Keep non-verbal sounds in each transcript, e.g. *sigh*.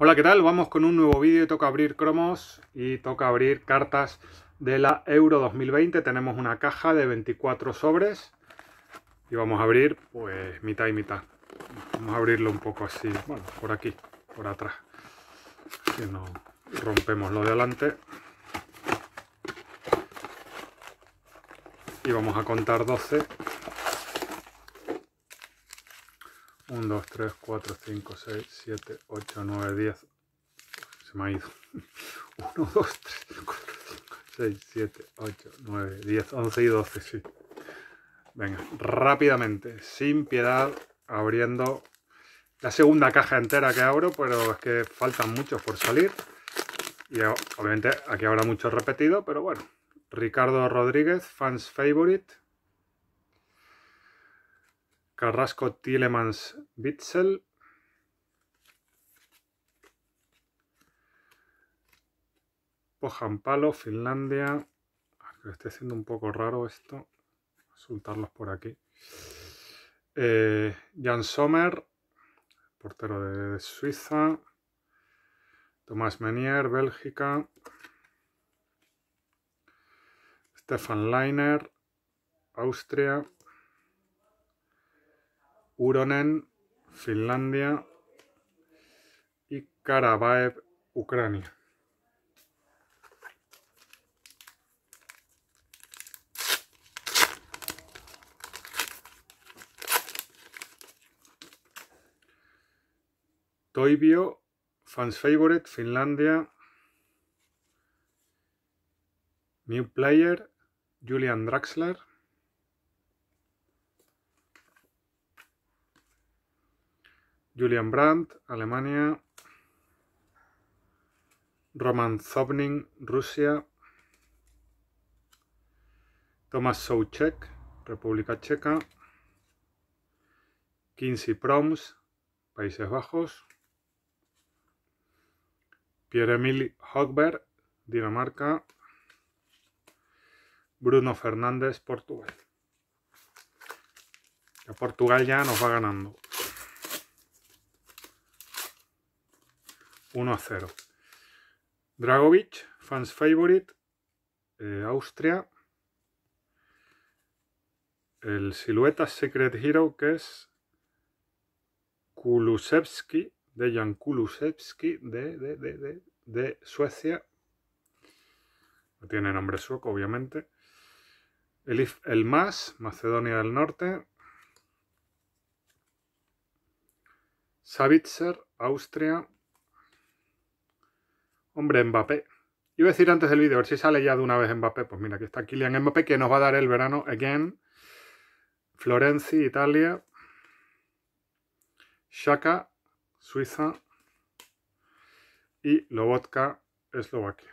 Hola, ¿qué tal? Vamos con un nuevo vídeo. Toca abrir cromos y toca abrir cartas de la Euro 2020. Tenemos una caja de 24 sobres y vamos a abrir pues mitad y mitad. Vamos a abrirlo un poco así, bueno, por aquí, por atrás. que no rompemos lo de adelante. Y vamos a contar 12 1, 2, 3, 4, 5, 6, 7, 8, 9, 10. Se me ha ido. 1, 2, 3, 4, 5, 6, 7, 8, 9, 10, 11 y 12, sí. Venga, rápidamente, sin piedad, abriendo la segunda caja entera que abro, pero es que faltan muchos por salir. Y obviamente aquí habrá mucho repetido, pero bueno. Ricardo Rodríguez, fans favorite. Carrasco Tielemans Bitzel. Palo, Finlandia. Ah, que esté haciendo un poco raro esto. Soltarlos por aquí. Eh, Jan Sommer, portero de Suiza. Tomás Menier, Bélgica. Stefan Leiner, Austria. Uronen, Finlandia y Karabaev, Ucrania. Toibio, Fans Favorite, Finlandia. New Player, Julian Draxler. Julian Brandt, Alemania. Roman Zobnin, Rusia. Tomas Souček, República Checa. Kinsey Proms, Países Bajos. Pierre-Emile Hogberg, Dinamarca. Bruno Fernández, Portugal. Portugal ya nos va ganando. 1 a 0. Dragovic, fans favorite, eh, Austria. El silueta Secret Hero que es Kulusevski, de Jan Kulusevski, de, Suecia. No tiene nombre sueco, obviamente. El, el MAS, Macedonia del Norte. Savitzer, Austria. Hombre, Mbappé. Iba a decir antes del vídeo, a ver si sale ya de una vez Mbappé. Pues mira, aquí está Kylian Mbappé, que nos va a dar el verano again. Florenzi, Italia. Shaka, Suiza. Y Lobotka, Eslovaquia.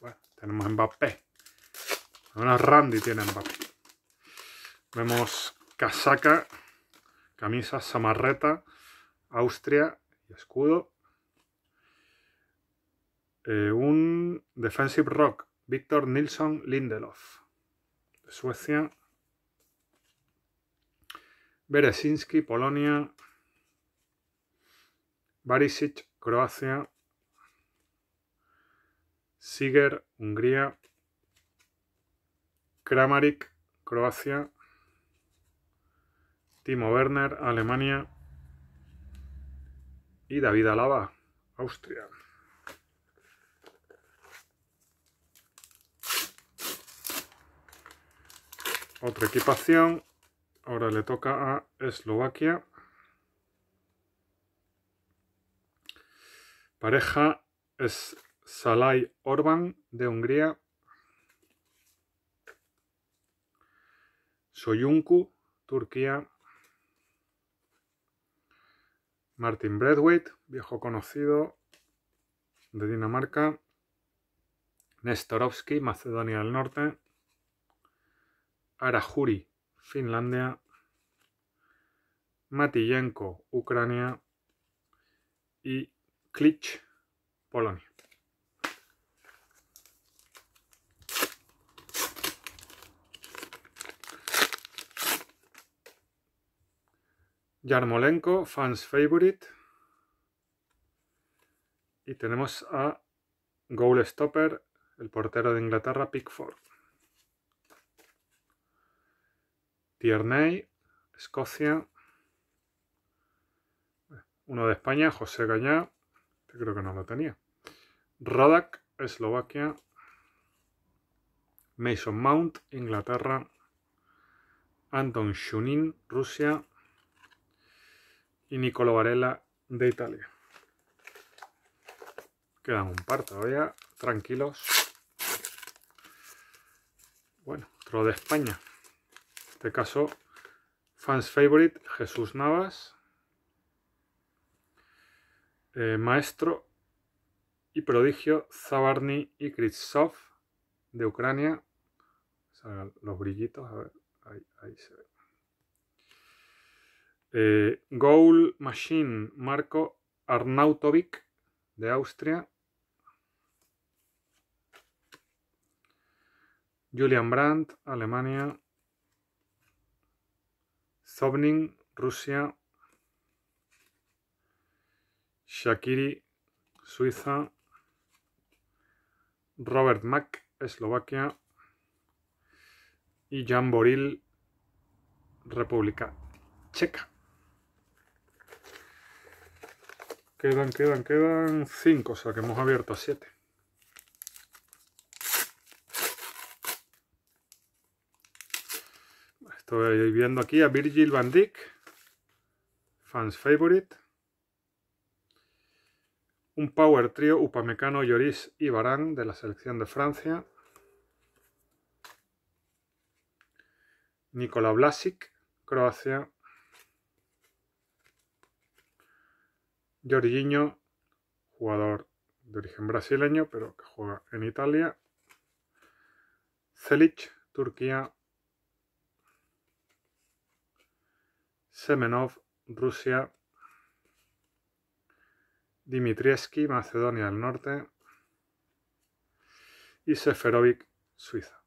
Bueno, tenemos Mbappé. Una Randy tiene Mbappé. Vemos casaca, camisa, samarreta, Austria y escudo. Eh, un Defensive Rock, Víctor Nilsson Lindelof, Suecia. Beresinski, Polonia. Barisic, Croacia. Siger, Hungría. Kramarik, Croacia. Timo Werner, Alemania. Y David Alaba, Austria. Otra equipación. Ahora le toca a Eslovaquia. Pareja es Salai Orban de Hungría. Soyunku, Turquía. Martin Bredwaite, viejo conocido de Dinamarca. Nestorovsky, Macedonia del Norte. Arajuri, Finlandia, Matillenko, Ucrania y Klitsch, Polonia. Yarmolenko, fans favorite. Y tenemos a Goal Stopper, el portero de Inglaterra, Pickford. Tierney, Escocia. Uno de España, José Gañá. Este creo que no lo tenía. Radak, Eslovaquia. Mason Mount, Inglaterra. Anton Shunin, Rusia. Y Nicolo Varela, de Italia. Quedan un par todavía, tranquilos. Bueno, otro de España este caso, Fans Favorite, Jesús Navas, eh, Maestro y Prodigio, Zabarny y Kritsov de Ucrania. Salgan los brillitos, a ver, ahí, se ve. Eh, Goal Machine, Marco Arnautovic de Austria. Julian Brandt, Alemania. Zovning, Rusia. Shakiri, Suiza. Robert Mack, Eslovaquia. Y Jan Boril, República Checa. Quedan, quedan, quedan cinco, o sea que hemos abierto siete. Estoy viendo aquí a Virgil van Dijk, fans favorite. Un power trio Upamecano, Lloris y de la selección de Francia. Nikola Vlasic, Croacia. Jorginho, jugador de origen brasileño, pero que juega en Italia. Celic, Turquía. Semenov, Rusia, Dimitrievski, Macedonia del Norte y Seferovic, Suiza.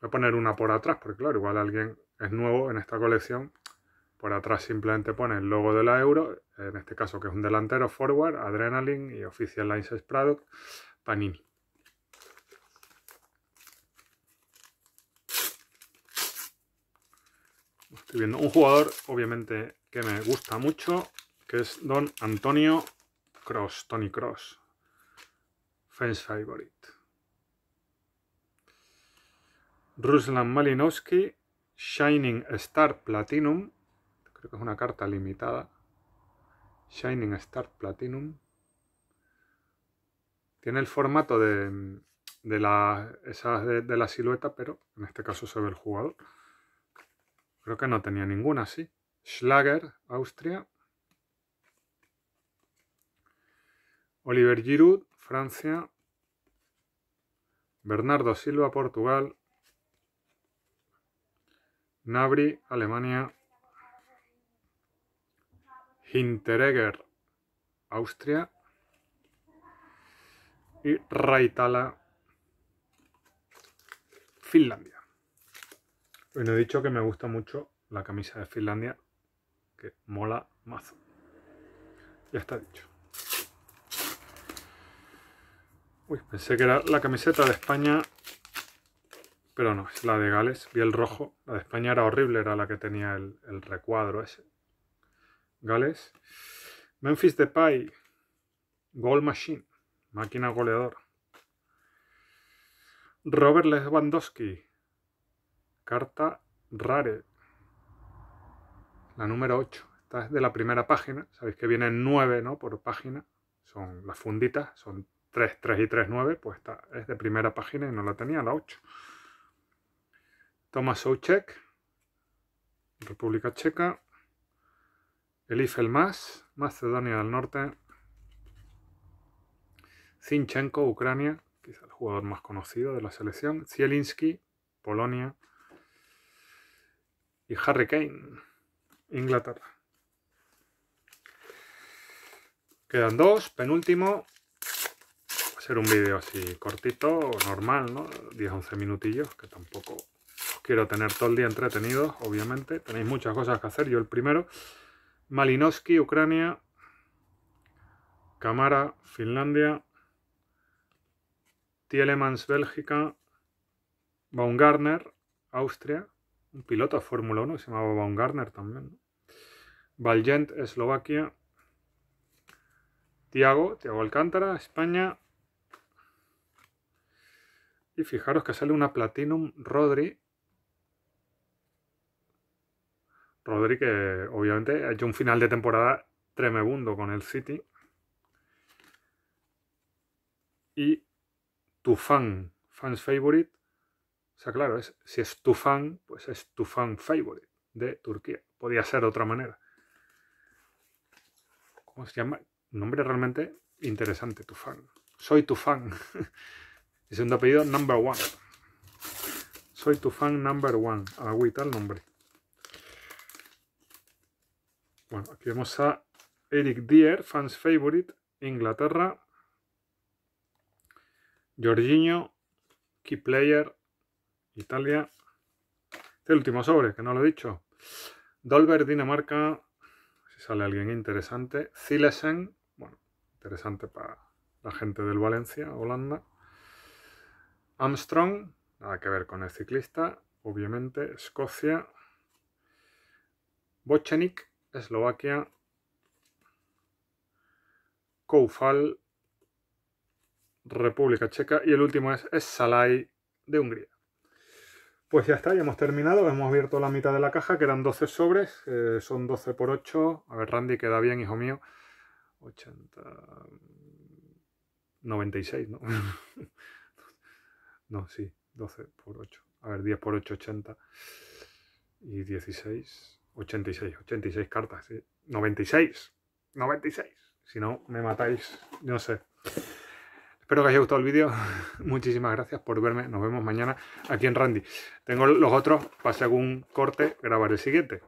Voy a poner una por atrás porque claro, igual alguien es nuevo en esta colección. Por atrás simplemente pone el logo de la Euro, en este caso que es un delantero, forward, adrenaline y official lines product, Panini. Estoy viendo un jugador, obviamente, que me gusta mucho, que es Don Antonio Cross, Tony Cross. Fence favorite. Ruslan Malinowski, Shining Star Platinum. Creo que es una carta limitada. Shining Star Platinum. Tiene el formato de, de, de la silueta, pero en este caso se ve el jugador. Creo que no tenía ninguna, sí. Schlager, Austria. Oliver Giroud, Francia. Bernardo Silva, Portugal. Navri, Alemania. Hinteregger, Austria. Y Raitala, Finlandia. Bueno, he dicho que me gusta mucho la camisa de Finlandia, que mola mazo. Ya está dicho. Uy, pensé que era la camiseta de España, pero no, es la de Gales. Vi el rojo. La de España era horrible, era la que tenía el, recuadro ese. Gales. Memphis Depay. Goal Machine. Máquina goleador. Robert Lewandowski. Carta Rare, la número 8. Esta es de la primera página. Sabéis que vienen 9 ¿no? por página. Son las funditas, son 3, 3 y 3, 9. Pues esta es de primera página y no la tenía, la 8. Tomas Souchek, República Checa. Elif Elmas, Macedonia del Norte. Zinchenko, Ucrania, quizá el jugador más conocido de la selección. Zielinski, Polonia y Harry Kane, Inglaterra. Quedan dos, penúltimo. Va a ser un vídeo así cortito, normal, ¿no? 10-11 minutillos, que tampoco os quiero tener todo el día entretenidos, obviamente. Tenéis muchas cosas que hacer, yo el primero. Malinowski, Ucrania. Camara, Finlandia. Tielemans, Bélgica. Baumgartner, Austria un piloto de Fórmula 1 que se llamaba Baumgartner también. ¿no? Eslovaquia. Tiago, Tiago Alcántara, España. Y fijaros que sale una Platinum Rodri. Rodri que obviamente ha hecho un final de temporada tremebundo con el City. Y tu fan, fans favorite, o sea, claro, es, si es tu fan, pues es tu fan favorite de Turquía. Podía ser de otra manera. ¿Cómo se llama? Nombre realmente interesante, tu fan. Soy tu fan. *laughs* y segundo apellido, number one. Soy tu fan number one. Agüita el nombre. Bueno, aquí vemos a Eric Dier, fans favorite, Inglaterra. Jorginho, key player, Italia. el este último sobre, que no lo he dicho. Dolberg, Dinamarca. Si sale alguien interesante. Zilesen, bueno, interesante para la gente del Valencia, Holanda. Armstrong, nada que ver con el ciclista, obviamente. Escocia. Bochenik, Eslovaquia. Koufal, República Checa. Y el último es Salai de Hungría. Pues ya está, ya hemos terminado, hemos abierto la mitad de la caja, que eran 12 sobres, eh, son 12 por 8, a ver Randy, queda bien, hijo mío, 80... 96, ¿no? *laughs* no, sí, 12 por 8, a ver, 10 por 8, 80 y 16, 86, 86 cartas, ¿sí? 96, 96, si no me matáis, no sé. Espero que os haya gustado el vídeo. *laughs* Muchísimas gracias por verme. Nos vemos mañana aquí en Randy. Tengo los otros. hacer algún corte, grabar el siguiente.